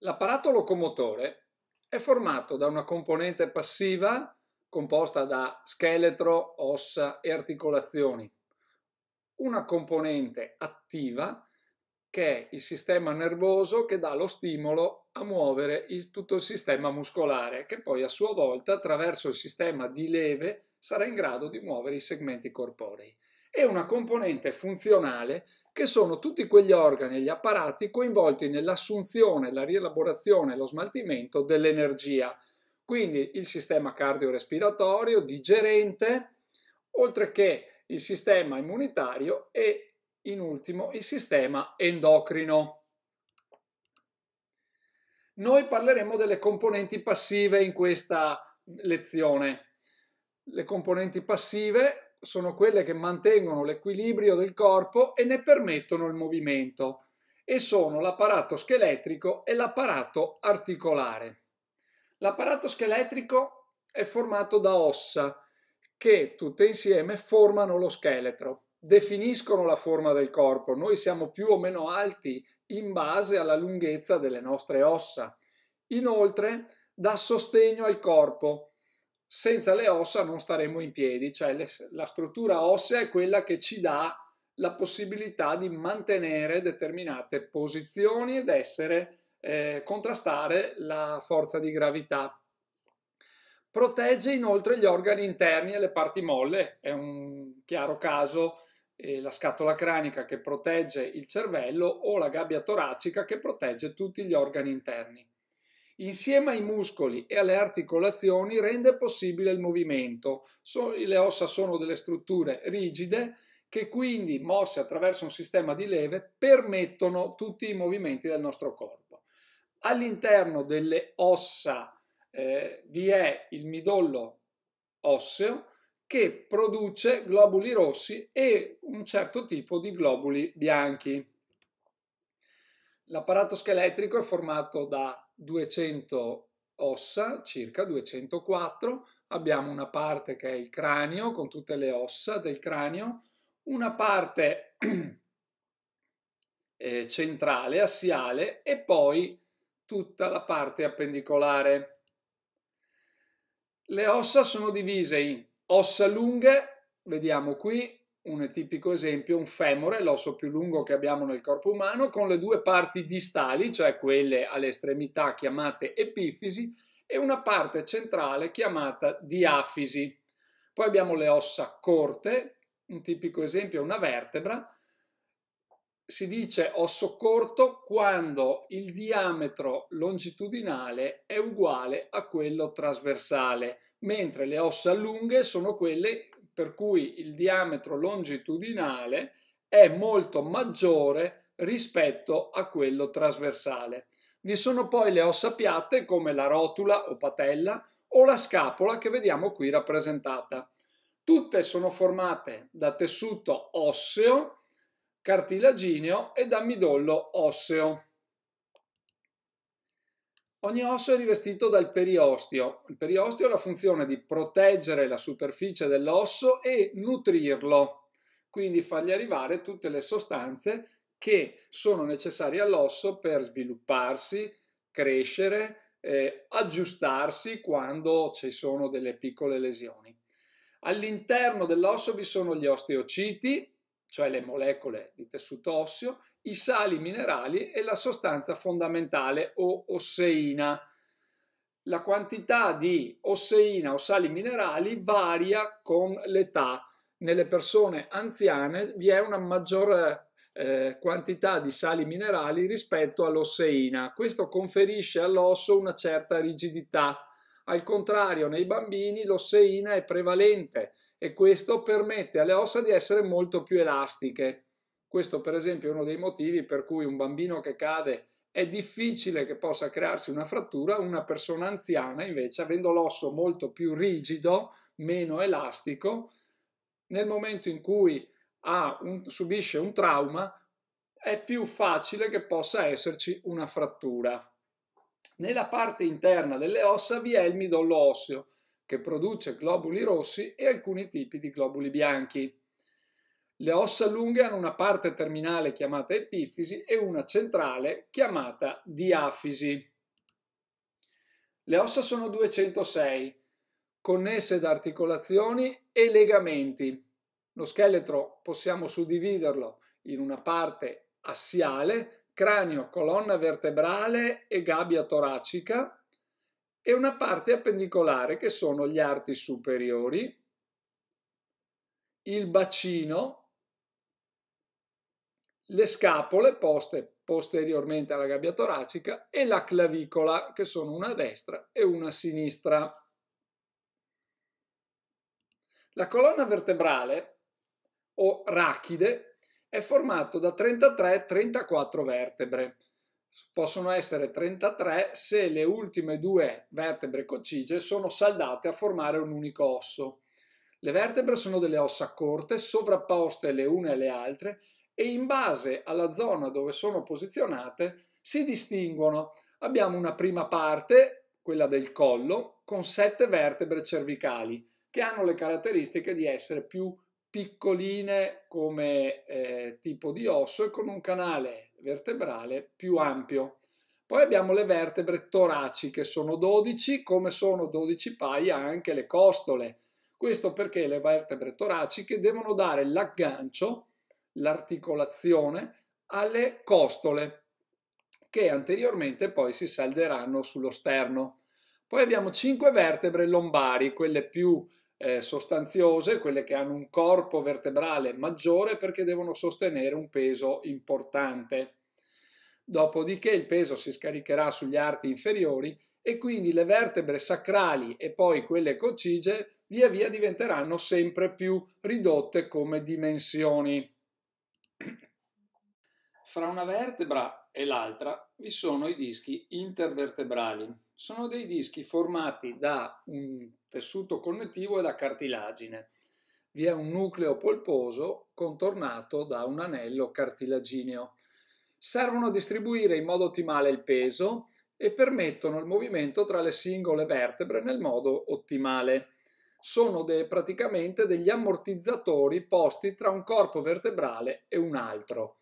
L'apparato locomotore è formato da una componente passiva composta da scheletro, ossa e articolazioni, una componente attiva che è il sistema nervoso che dà lo stimolo a muovere il, tutto il sistema muscolare, che poi a sua volta attraverso il sistema di leve sarà in grado di muovere i segmenti corporei e una componente funzionale che sono tutti quegli organi e gli apparati coinvolti nell'assunzione, la rielaborazione e lo smaltimento dell'energia. Quindi il sistema cardiorespiratorio, digerente, oltre che il sistema immunitario e in ultimo il sistema endocrino. Noi parleremo delle componenti passive in questa lezione. Le componenti passive sono quelle che mantengono l'equilibrio del corpo e ne permettono il movimento e sono l'apparato scheletrico e l'apparato articolare. L'apparato scheletrico è formato da ossa che tutte insieme formano lo scheletro, definiscono la forma del corpo. Noi siamo più o meno alti in base alla lunghezza delle nostre ossa. Inoltre dà sostegno al corpo senza le ossa non staremo in piedi, cioè le, la struttura ossea è quella che ci dà la possibilità di mantenere determinate posizioni ed essere, eh, contrastare la forza di gravità. Protegge inoltre gli organi interni e le parti molle, è un chiaro caso eh, la scatola cranica che protegge il cervello o la gabbia toracica che protegge tutti gli organi interni. Insieme ai muscoli e alle articolazioni rende possibile il movimento. le ossa sono delle strutture rigide che quindi, mosse attraverso un sistema di leve, permettono tutti i movimenti del nostro corpo. All'interno delle ossa eh, vi è il midollo osseo che produce globuli rossi e un certo tipo di globuli bianchi. L'apparato scheletrico è formato da 200 ossa, circa 204, abbiamo una parte che è il cranio con tutte le ossa del cranio, una parte eh, centrale, assiale e poi tutta la parte appendicolare. Le ossa sono divise in ossa lunghe, vediamo qui, un tipico esempio, un femore, l'osso più lungo che abbiamo nel corpo umano, con le due parti distali, cioè quelle alle estremità chiamate epifisi, e una parte centrale chiamata diafisi. Poi abbiamo le ossa corte, un tipico esempio è una vertebra, si dice osso corto quando il diametro longitudinale è uguale a quello trasversale, mentre le ossa lunghe sono quelle per cui il diametro longitudinale è molto maggiore rispetto a quello trasversale. Vi sono poi le ossa piatte come la rotula o patella o la scapola che vediamo qui rappresentata. Tutte sono formate da tessuto osseo, cartilagineo e da midollo osseo. Ogni osso è rivestito dal periostio. Il periostio ha la funzione di proteggere la superficie dell'osso e nutrirlo, quindi fargli arrivare tutte le sostanze che sono necessarie all'osso per svilupparsi, crescere, eh, aggiustarsi quando ci sono delle piccole lesioni. All'interno dell'osso vi sono gli osteociti, cioè le molecole di tessuto osseo, i sali minerali e la sostanza fondamentale o osseina. La quantità di osseina o sali minerali varia con l'età. Nelle persone anziane vi è una maggiore eh, quantità di sali minerali rispetto all'osseina. Questo conferisce all'osso una certa rigidità al contrario, nei bambini l'osseina è prevalente e questo permette alle ossa di essere molto più elastiche. Questo per esempio è uno dei motivi per cui un bambino che cade è difficile che possa crearsi una frattura, una persona anziana invece avendo l'osso molto più rigido, meno elastico, nel momento in cui un, subisce un trauma è più facile che possa esserci una frattura. Nella parte interna delle ossa vi è il midollo osseo, che produce globuli rossi e alcuni tipi di globuli bianchi. Le ossa lunghe hanno una parte terminale chiamata epifisi e una centrale chiamata diafisi. Le ossa sono 206, connesse da articolazioni e legamenti. Lo scheletro possiamo suddividerlo in una parte assiale cranio, colonna vertebrale e gabbia toracica e una parte appendicolare che sono gli arti superiori, il bacino, le scapole poste posteriormente alla gabbia toracica e la clavicola che sono una a destra e una a sinistra. La colonna vertebrale o rachide è formato da 33-34 vertebre. Possono essere 33 se le ultime due vertebre coccige sono saldate a formare un unico osso. Le vertebre sono delle ossa corte, sovrapposte le une alle altre e in base alla zona dove sono posizionate si distinguono. Abbiamo una prima parte, quella del collo, con sette vertebre cervicali che hanno le caratteristiche di essere più piccoline come eh, tipo di osso e con un canale vertebrale più ampio. Poi abbiamo le vertebre toraci che sono 12, come sono 12 paia anche le costole. Questo perché le vertebre toraciche devono dare l'aggancio, l'articolazione alle costole, che anteriormente poi si salderanno sullo sterno. Poi abbiamo 5 vertebre lombari, quelle più eh, sostanziose, quelle che hanno un corpo vertebrale maggiore perché devono sostenere un peso importante. Dopodiché il peso si scaricherà sugli arti inferiori e quindi le vertebre sacrali e poi quelle coccige via via diventeranno sempre più ridotte come dimensioni. Fra una vertebra e l'altra vi sono i dischi intervertebrali. Sono dei dischi formati da un tessuto connettivo e la cartilagine. Vi è un nucleo polposo contornato da un anello cartilagineo. Servono a distribuire in modo ottimale il peso e permettono il movimento tra le singole vertebre nel modo ottimale. Sono de, praticamente degli ammortizzatori posti tra un corpo vertebrale e un altro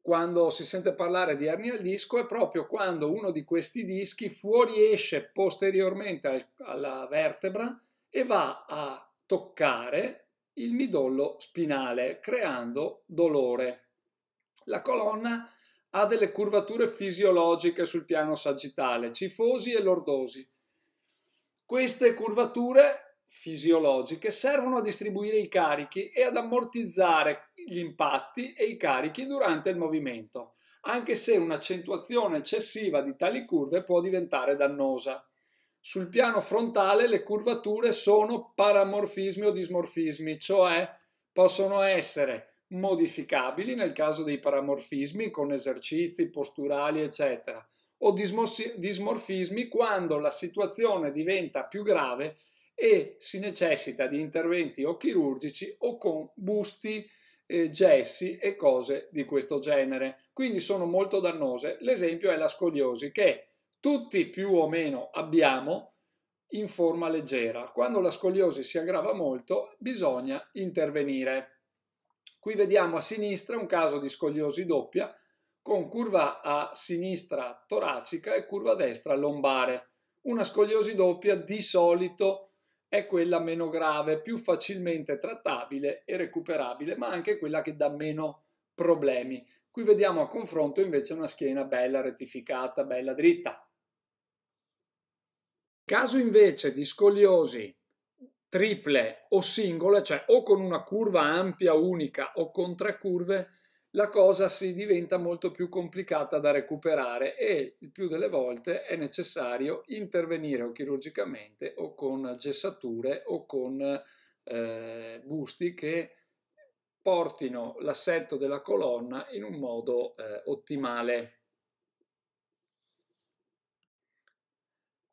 quando si sente parlare di ernia al disco è proprio quando uno di questi dischi fuoriesce posteriormente al, alla vertebra e va a toccare il midollo spinale creando dolore. La colonna ha delle curvature fisiologiche sul piano sagittale, cifosi e lordosi. Queste curvature fisiologiche servono a distribuire i carichi e ad ammortizzare gli impatti e i carichi durante il movimento, anche se un'accentuazione eccessiva di tali curve può diventare dannosa. Sul piano frontale le curvature sono paramorfismi o dismorfismi, cioè possono essere modificabili nel caso dei paramorfismi con esercizi posturali eccetera o dismorfismi quando la situazione diventa più grave e si necessita di interventi o chirurgici o con busti, eh, gessi e cose di questo genere. Quindi sono molto dannose. L'esempio è la scoliosi che tutti più o meno abbiamo in forma leggera. Quando la scoliosi si aggrava molto bisogna intervenire. Qui vediamo a sinistra un caso di scoliosi doppia con curva a sinistra toracica e curva a destra lombare. Una scoliosi doppia di solito è quella meno grave, più facilmente trattabile e recuperabile, ma anche quella che dà meno problemi. Qui vediamo a confronto invece una schiena bella rettificata, bella dritta. Caso invece di scoliosi triple o singole, cioè o con una curva ampia unica o con tre curve, la cosa si diventa molto più complicata da recuperare e il più delle volte è necessario intervenire o chirurgicamente o con gessature o con eh, busti che portino l'assetto della colonna in un modo eh, ottimale.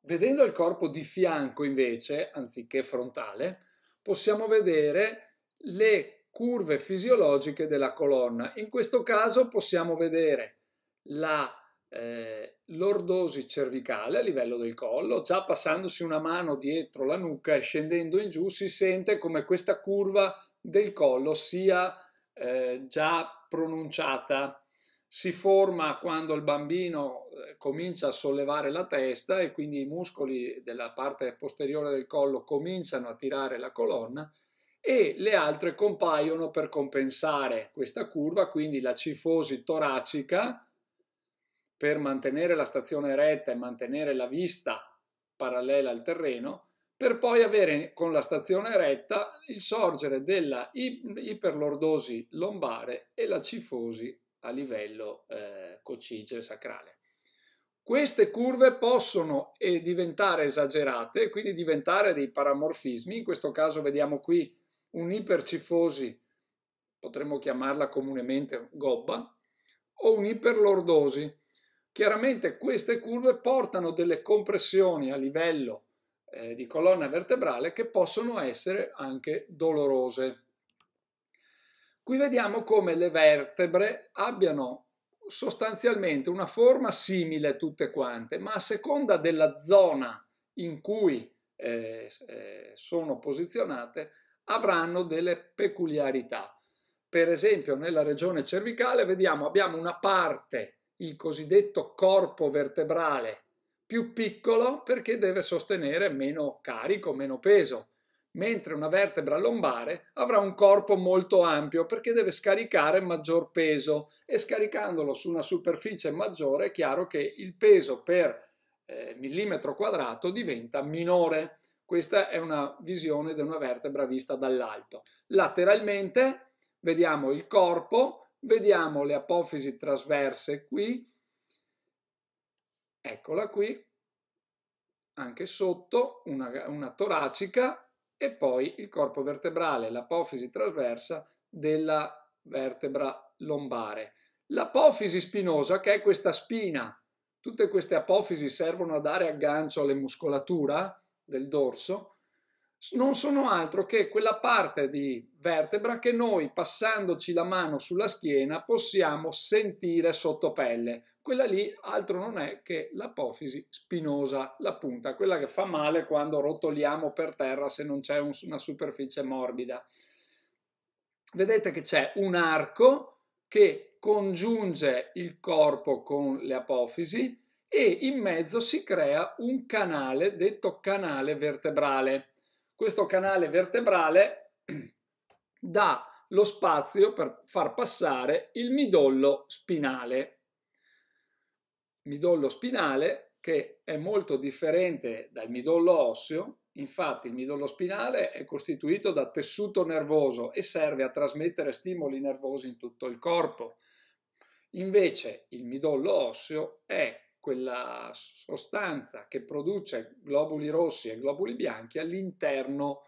Vedendo il corpo di fianco invece, anziché frontale, possiamo vedere le curve fisiologiche della colonna. In questo caso possiamo vedere la eh, lordosi cervicale a livello del collo, già passandosi una mano dietro la nuca e scendendo in giù si sente come questa curva del collo sia eh, già pronunciata. Si forma quando il bambino eh, comincia a sollevare la testa e quindi i muscoli della parte posteriore del collo cominciano a tirare la colonna e le altre compaiono per compensare questa curva, quindi la cifosi toracica per mantenere la stazione retta e mantenere la vista parallela al terreno, per poi avere con la stazione retta il sorgere della iperlordosi lombare e la cifosi a livello eh, coccige sacrale. Queste curve possono eh, diventare esagerate, quindi diventare dei paramorfismi, in questo caso vediamo qui un'ipercifosi, potremmo chiamarla comunemente gobba, o un'iperlordosi. Chiaramente queste curve portano delle compressioni a livello eh, di colonna vertebrale che possono essere anche dolorose. Qui vediamo come le vertebre abbiano sostanzialmente una forma simile tutte quante, ma a seconda della zona in cui eh, eh sono posizionate avranno delle peculiarità. Per esempio nella regione cervicale vediamo abbiamo una parte, il cosiddetto corpo vertebrale, più piccolo perché deve sostenere meno carico, meno peso, mentre una vertebra lombare avrà un corpo molto ampio perché deve scaricare maggior peso e scaricandolo su una superficie maggiore è chiaro che il peso per eh, millimetro quadrato diventa minore. Questa è una visione di una vertebra vista dall'alto. Lateralmente vediamo il corpo, vediamo le apofisi trasverse qui, eccola qui, anche sotto una, una toracica e poi il corpo vertebrale, l'apofisi trasversa della vertebra lombare. L'apofisi spinosa, che è questa spina, tutte queste apofisi servono a dare aggancio alle muscolatura, del dorso non sono altro che quella parte di vertebra che noi passandoci la mano sulla schiena possiamo sentire sotto pelle. Quella lì altro non è che l'apofisi spinosa, la punta, quella che fa male quando rotoliamo per terra se non c'è una superficie morbida. Vedete che c'è un arco che congiunge il corpo con le apofisi e in mezzo si crea un canale detto canale vertebrale. Questo canale vertebrale dà lo spazio per far passare il midollo spinale. Midollo spinale che è molto differente dal midollo osseo, infatti il midollo spinale è costituito da tessuto nervoso e serve a trasmettere stimoli nervosi in tutto il corpo. Invece il midollo osseo è quella sostanza che produce globuli rossi e globuli bianchi all'interno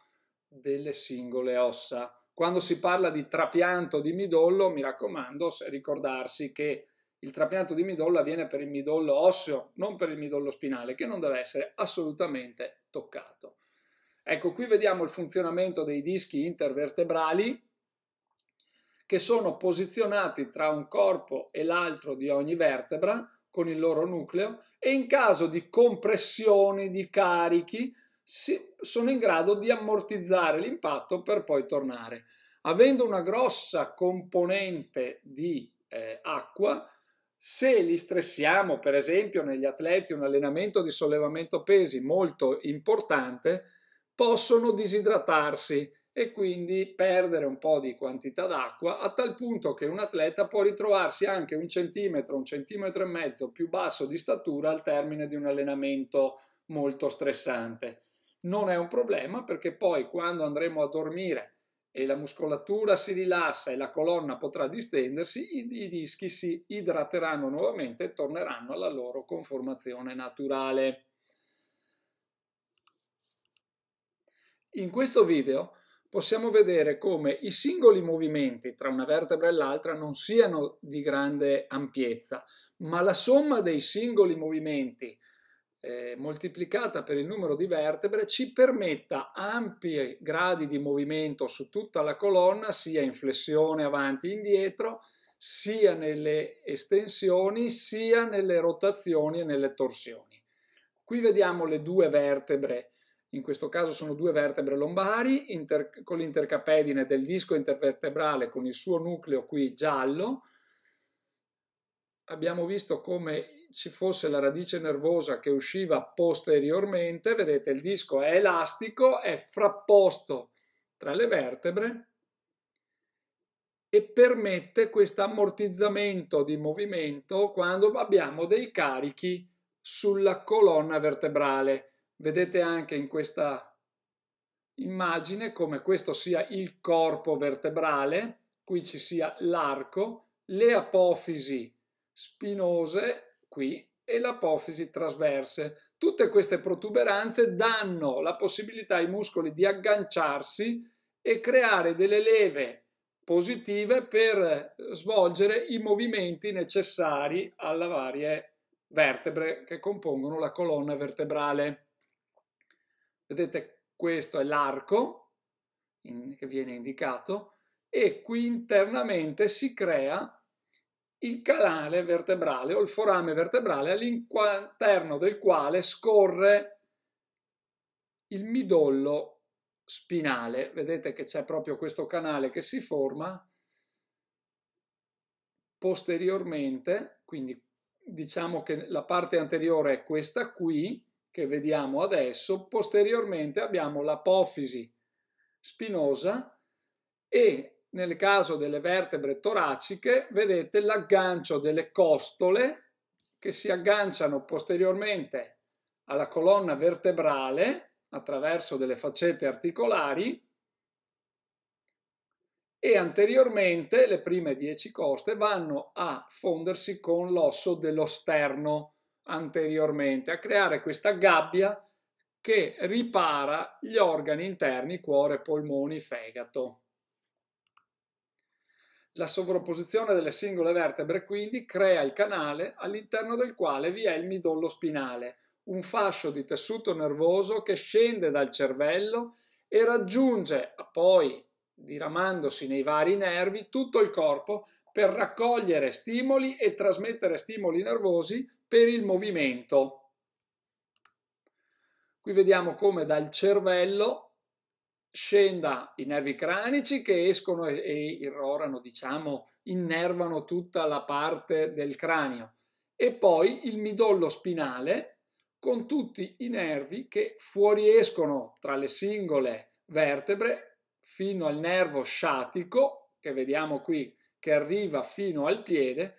delle singole ossa. Quando si parla di trapianto di midollo, mi raccomando, ricordarsi che il trapianto di midollo avviene per il midollo osseo, non per il midollo spinale, che non deve essere assolutamente toccato. Ecco, qui vediamo il funzionamento dei dischi intervertebrali che sono posizionati tra un corpo e l'altro di ogni vertebra con il loro nucleo e in caso di compressione di carichi si, sono in grado di ammortizzare l'impatto per poi tornare. Avendo una grossa componente di eh, acqua, se li stressiamo, per esempio negli atleti, un allenamento di sollevamento pesi molto importante, possono disidratarsi e quindi perdere un po' di quantità d'acqua a tal punto che un atleta può ritrovarsi anche un centimetro, un centimetro e mezzo più basso di statura al termine di un allenamento molto stressante. Non è un problema perché poi quando andremo a dormire e la muscolatura si rilassa e la colonna potrà distendersi, i, i dischi si idrateranno nuovamente e torneranno alla loro conformazione naturale. In questo video possiamo vedere come i singoli movimenti tra una vertebra e l'altra non siano di grande ampiezza, ma la somma dei singoli movimenti eh, moltiplicata per il numero di vertebre ci permetta ampi gradi di movimento su tutta la colonna, sia in flessione avanti e indietro, sia nelle estensioni, sia nelle rotazioni e nelle torsioni. Qui vediamo le due vertebre in questo caso sono due vertebre lombari inter, con l'intercapedine del disco intervertebrale con il suo nucleo qui giallo. Abbiamo visto come ci fosse la radice nervosa che usciva posteriormente, vedete il disco è elastico, è frapposto tra le vertebre e permette questo ammortizzamento di movimento quando abbiamo dei carichi sulla colonna vertebrale Vedete anche in questa immagine come questo sia il corpo vertebrale, qui ci sia l'arco, le apofisi spinose qui e l'apofisi trasverse. Tutte queste protuberanze danno la possibilità ai muscoli di agganciarsi e creare delle leve positive per svolgere i movimenti necessari alle varie vertebre che compongono la colonna vertebrale. Vedete, questo è l'arco che viene indicato e qui internamente si crea il canale vertebrale o il forame vertebrale all'interno del quale scorre il midollo spinale. Vedete che c'è proprio questo canale che si forma posteriormente, quindi diciamo che la parte anteriore è questa qui, che vediamo adesso, posteriormente abbiamo l'apofisi spinosa e nel caso delle vertebre toraciche vedete l'aggancio delle costole che si agganciano posteriormente alla colonna vertebrale attraverso delle faccette articolari e anteriormente le prime 10 coste vanno a fondersi con l'osso dello sterno anteriormente, a creare questa gabbia che ripara gli organi interni, cuore, polmoni, fegato. La sovrapposizione delle singole vertebre quindi crea il canale all'interno del quale vi è il midollo spinale, un fascio di tessuto nervoso che scende dal cervello e raggiunge poi, diramandosi nei vari nervi, tutto il corpo per raccogliere stimoli e trasmettere stimoli nervosi per il movimento. Qui vediamo come dal cervello scenda i nervi cranici che escono e irrorano, diciamo, innervano tutta la parte del cranio e poi il midollo spinale con tutti i nervi che fuoriescono tra le singole vertebre fino al nervo sciatico che vediamo qui che arriva fino al piede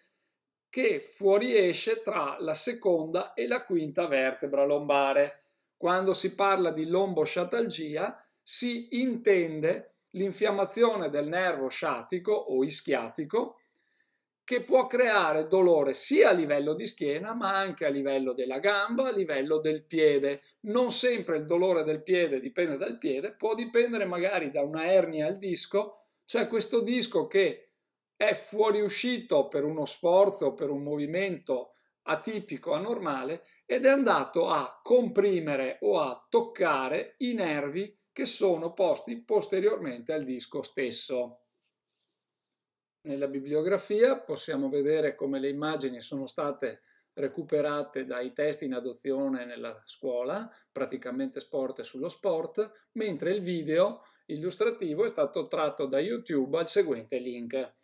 che fuoriesce tra la seconda e la quinta vertebra lombare. Quando si parla di lombosciatalgia si intende l'infiammazione del nervo sciatico o ischiatico che può creare dolore sia a livello di schiena ma anche a livello della gamba, a livello del piede. Non sempre il dolore del piede dipende dal piede, può dipendere magari da una ernia al disco, cioè questo disco che è fuoriuscito per uno sforzo, per un movimento atipico, anormale, ed è andato a comprimere o a toccare i nervi che sono posti posteriormente al disco stesso. Nella bibliografia possiamo vedere come le immagini sono state recuperate dai testi in adozione nella scuola, praticamente sport e sullo sport, mentre il video illustrativo è stato tratto da YouTube al seguente link.